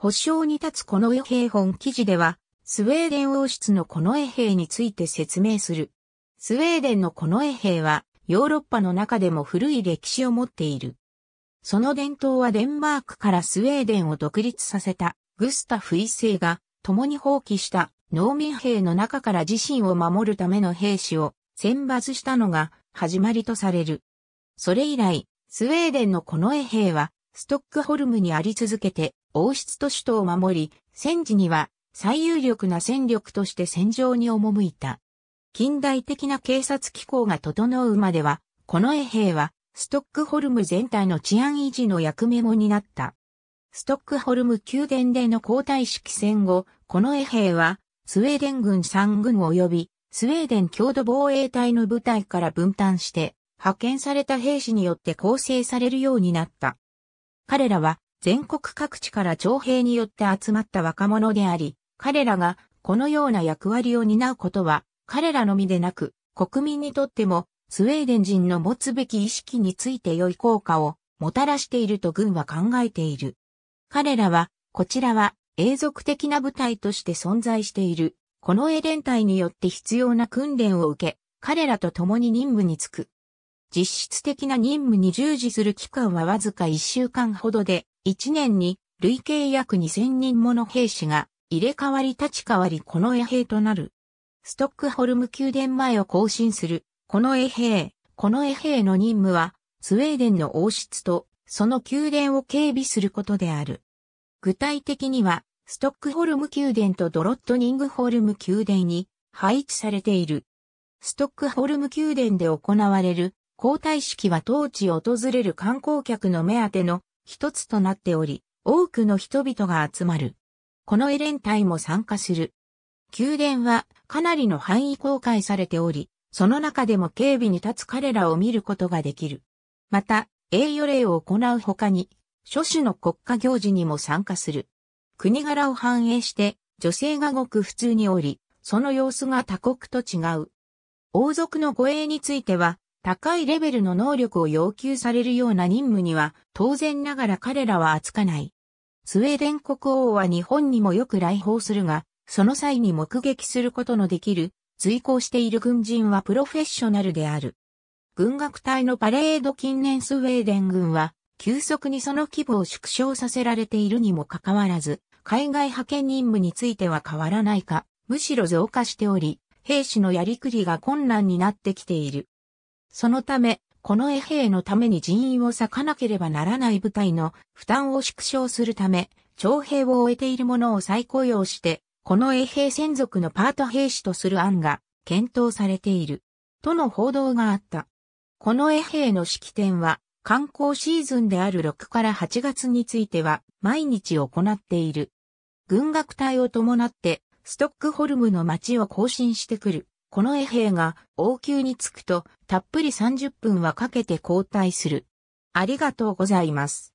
保証に立つこの衛兵本記事では、スウェーデン王室のこの衛兵について説明する。スウェーデンのこの衛兵は、ヨーロッパの中でも古い歴史を持っている。その伝統はデンマークからスウェーデンを独立させたグスタフ一世が共に放棄した農民兵の中から自身を守るための兵士を選抜したのが始まりとされる。それ以来、スウェーデンのこの衛兵はストックホルムにあり続けて、王室と首都を守り、戦時には最有力な戦力として戦場に赴いた。近代的な警察機構が整うまでは、この衛兵は、ストックホルム全体の治安維持の役目も担った。ストックホルム宮殿での交代式戦後、この衛兵は、スウェーデン軍3軍及び、スウェーデン郷土防衛隊の部隊から分担して、派遣された兵士によって構成されるようになった。彼らは全国各地から徴兵によって集まった若者であり、彼らがこのような役割を担うことは彼らのみでなく国民にとってもスウェーデン人の持つべき意識について良い効果をもたらしていると軍は考えている。彼らは、こちらは永続的な部隊として存在している。このエレン隊によって必要な訓練を受け、彼らと共に任務に就く。実質的な任務に従事する期間はわずか1週間ほどで、1年に累計約2000人もの兵士が入れ替わり立ち替わりこの衛兵となる。ストックホルム宮殿前を更新する、この衛兵、この衛兵の任務は、スウェーデンの王室と、その宮殿を警備することである。具体的には、ストックホルム宮殿とドロットニングホルム宮殿に配置されている。ストックホルム宮殿で行われる皇太式は当地を訪れる観光客の目当ての一つとなっており、多くの人々が集まる。このエレン隊も参加する。宮殿はかなりの範囲公開されており、その中でも警備に立つ彼らを見ることができる。また、栄誉礼を行う他に、諸種の国家行事にも参加する。国柄を反映して、女性がごく普通におり、その様子が他国と違う。王族の護衛については、高いレベルの能力を要求されるような任務には、当然ながら彼らは扱かない。スウェーデン国王は日本にもよく来訪するが、その際に目撃することのできる、随行している軍人はプロフェッショナルである。軍楽隊のパレード近年スウェーデン軍は、急速にその規模を縮小させられているにもかかわらず、海外派遣任務については変わらないか、むしろ増加しており、兵士のやりくりが困難になってきている。そのため、この衛兵のために人員を割かなければならない部隊の負担を縮小するため、徴兵を終えている者を再雇用して、この衛兵専属のパート兵士とする案が検討されている。との報道があった。この衛兵の式典は、観光シーズンである6から8月については毎日行っている。軍楽隊を伴ってストックホルムの街を更新してくるこの衛兵が王宮に着くと、たっぷり30分はかけて交代する。ありがとうございます。